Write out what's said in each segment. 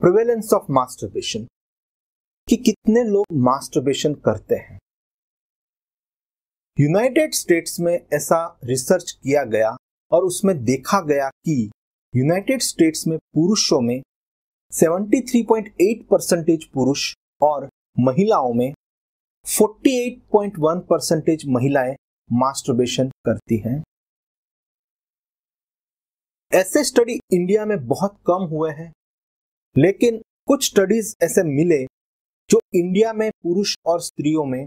prevalence of masturbation कि कितने लोग मास्टरबेशन करते हैं यूनाइटेड स्टेट्स में ऐसा रिसर्च किया गया और उसमें देखा गया कि यूनाइटेड स्टेट्स में पुरुषों में 73.8 परसेंटेज पुरुष और महिलाओं में 48.1 परसेंटेज महिलाएं मास्टरबेशन करती हैं ऐसे स्टडी इंडिया में बहुत कम हुए हैं लेकिन कुछ स्टडीज ऐसे मिले जो इंडिया में पुरुष और स्त्रियों में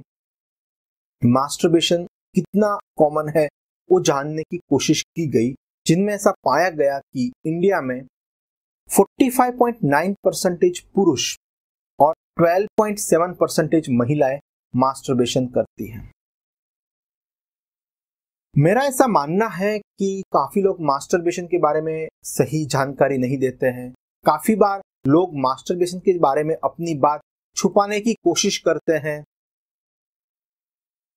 मास्टरबेशन कितना कॉमन है वो जानने की कोशिश की गई जिनमें ऐसा पाया गया कि इंडिया में 45.9 परसेंटेज पुरुष और 12.7 परसेंटेज महिलाएं मास्टरबेशन करती हैं मेरा ऐसा मानना है कि काफी लोग मास्टरबेशन के बारे में सही जानकारी नहीं देते हैं काफी बार लोग मास्टरबेशन के बारे में अपनी बात छुपाने की कोशिश करते हैं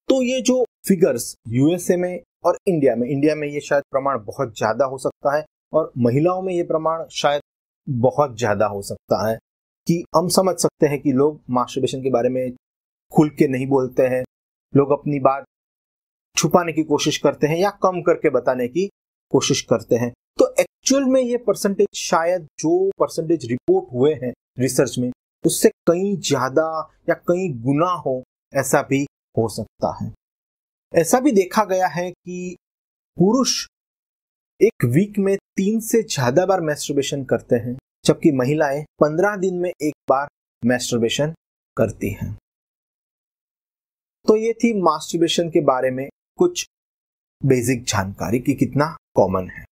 तो ये जो फिगर्स यूएसए में और इंडिया में इंडिया में ये शायद प्रमाण बहुत ज्यादा हो सकता है और महिलाओं में ये प्रमाण शायद बहुत ज्यादा हो सकता है कि हम समझ सकते हैं कि लोग मास्टरबेशन के बारे में खुल के नहीं बोलते हैं लोग अपनी बात छुपाने की कोशिश करते हैं या कम करके बताने की कोशिश करते हैं तो एक्चुअल में ये परसेंटेज शायद जो परसेंटेज रिपोर्ट हुए हैं रिसर्च में उससे कहीं ज्यादा या कहीं गुना हो ऐसा भी हो सकता है ऐसा भी देखा गया है कि पुरुष एक वीक में तीन से ज्यादा बार मैस्ट्रबेशन करते हैं जबकि महिलाएं पंद्रह दिन में एक बार मैस्ट्रबेशन करती हैं तो ये थी मास्टरबेशन के बारे में कुछ बेसिक जानकारी कि कितना कॉमन है